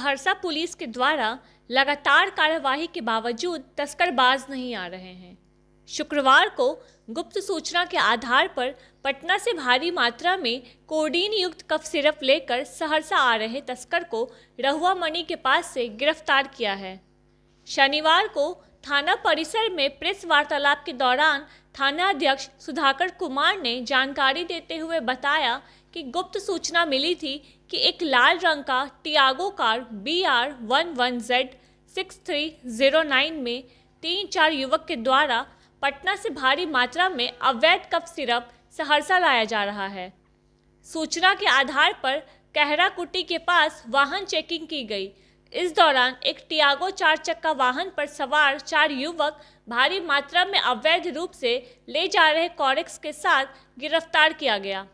Saharsa police के द्वारा लगातार कार्यवाही के बावजूद तस्कर बाज नहीं आ रहे हैं शुक्रवार को गुप्त सूचना के आधार पर पटना से भारी मात्रा में कोडीन युक्त कफ सिरप लेकर सहरसा आ रहे तस्कर को रहुआ मणि के पास से गिरफ्तार किया है शनिवार को थाना परिसर में प्रेस वार्तालाप के दौरान थाना अध्यक्ष सुधाकर कुमार ने जानकारी देते हुए बताया कि गुप्त सूचना मिली थी कि एक लाल रंग का Tiago car B R one one Z six three zero nine में तीन चार युवक के द्वारा पटना से भारी मात्रा में अवैध कफ सिरप सहरसा लाया जा रहा है सूचना के आधार पर कहरा कुटी के पास वाहन चेकिंग की गई इस दौरान एक टियागो चार चक्का वाहन पर सवार चार युवक भारी मात्रा में अवैध रूप से ले जा रहे कॉरेक्स के साथ गिरफ्तार किया गया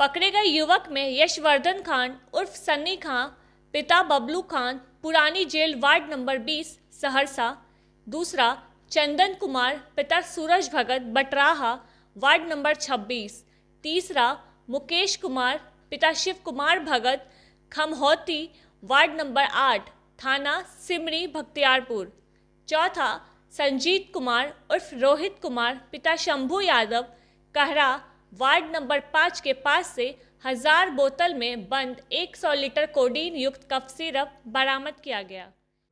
पकड़े गए युवक में यशवर्धन खान उर्फ सन्नी खां पिता बबलू खान पुरानी जेल वार्ड नंबर 20 सहरसा दूसरा चंदन कुमार पिता सूरज भगत बटराहा वार्ड नंबर 26 तीसरा मुकेश कुमार पिता शिव कुमार भगत खमहोती वार्ड नंबर 8 थाना सिमरी बख्तियारपुर चौथा संजीत कुमार उर्फ रोहित कुमार पिता शंभू यादव कहरा वार्ड नंबर पाँच के पास से हजार बोतल में बंद 100 लीटर कोडीन युक्त कफ सिरप बरामद किया गया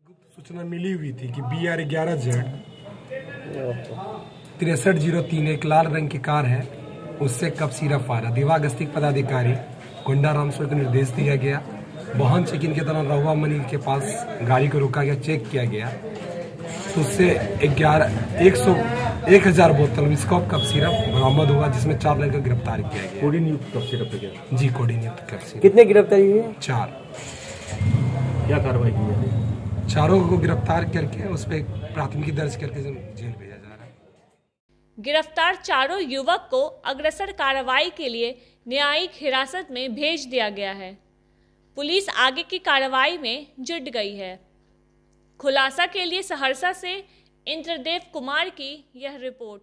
गुप्त सूचना मिली हुई थी कि बी आर ग्यारह जेड तिरसठ जीरो तीन एक लाल रंग की कार है उससे कफ सिरप आ रहा दिवागस्तिक पदाधिकारी गुंडा राम को निर्देश दिया गया वाहन चेकिंग के दौरान रहुआ मनी के पास गाड़ी को रोका गया चेक किया गया तो उससे ग्यारह एक सौ एक हजार बोतल विस्कॉप कप सिरप बरामद हुआ जिसमें चार लोगों को गिरफ्तार किया गया कोडीन युक्त कप सिरप गया जी कोडीन युक्त कप सिरप कितने गिरफ्तारी हुई चार क्या कार्रवाई की है चारों को गिरफ्तार करके उस पर प्राथमिकी दर्ज करके जेल भेजा जा रहा है गिरफ्तार चारों युवक को अग्रसर कार्रवाई के लिए न्यायिक हिरासत में भेज दिया गया है पुलिस आगे की कार्रवाई में जुट गई है खुलासा के लिए सहरसा से इंद्रदेव कुमार की यह रिपोर्ट